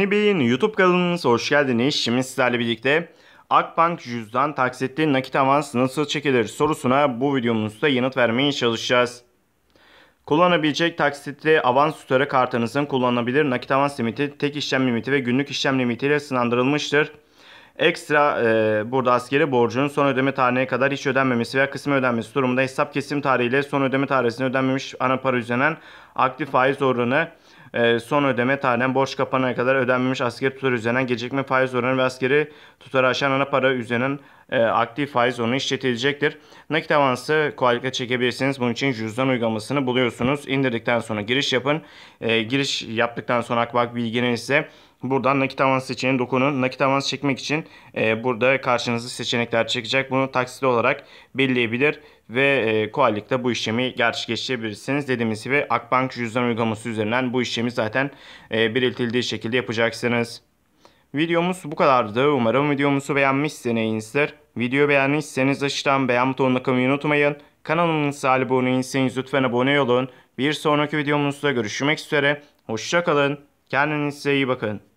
Yeni Bey'in YouTube kanalınıza hoş geldiniz. Şimdi sizlerle birlikte Akbank cüzdan taksitli nakit avans nasıl çekilir sorusuna bu videomuzda yanıt vermeye çalışacağız. Kullanabilecek taksitli avans tutarı kartınızın kullanılabilir nakit avans limiti, tek işlem limiti ve günlük işlem limitiyle sınandırılmıştır. Ekstra e, burada askeri borcunun son ödeme tarihine kadar hiç ödenmemesi veya kısmi ödenmesi durumunda hesap kesim tarihiyle son ödeme tarihine ödenmemiş ana para üzerinden aktif faiz oranı e, son ödeme tarihinden borç kapanana kadar ödenmemiş askeri tutar üzerinden gecikme faiz oranı ve askeri tutarı aşan ana para üzerinden e, aktif faiz oranı işletilecektir. Nakit avansı kolaylıkla çekebilirsiniz. Bunun için cüzdan uygulamasını buluyorsunuz. İndirdikten sonra giriş yapın. E, giriş yaptıktan sonra Akbank bilginin ise Buradan nakit avans seçeneğine dokunun. Nakit avans çekmek için e, burada karşınıza seçenekler çekecek Bunu taksitli olarak belirleyebilir ve e, kolaylıkla bu işlemi gerçekleştirebilirsiniz. Dediğimiz gibi Akbank cüzdan uygulaması üzerinden bu işlemi zaten e, belirtildiği şekilde yapacaksınız. Videomuz bu kadardı. Umarım videomuzu beğenmişsinizdir. Video beğendiyseniz aşağıdan beğen butonuna kalmayı unutmayın. Kanalımıza abone değilseniz lütfen abone olun. Bir sonraki videomuzda görüşmek üzere. Hoşçakalın. Kendinize iyi bakın.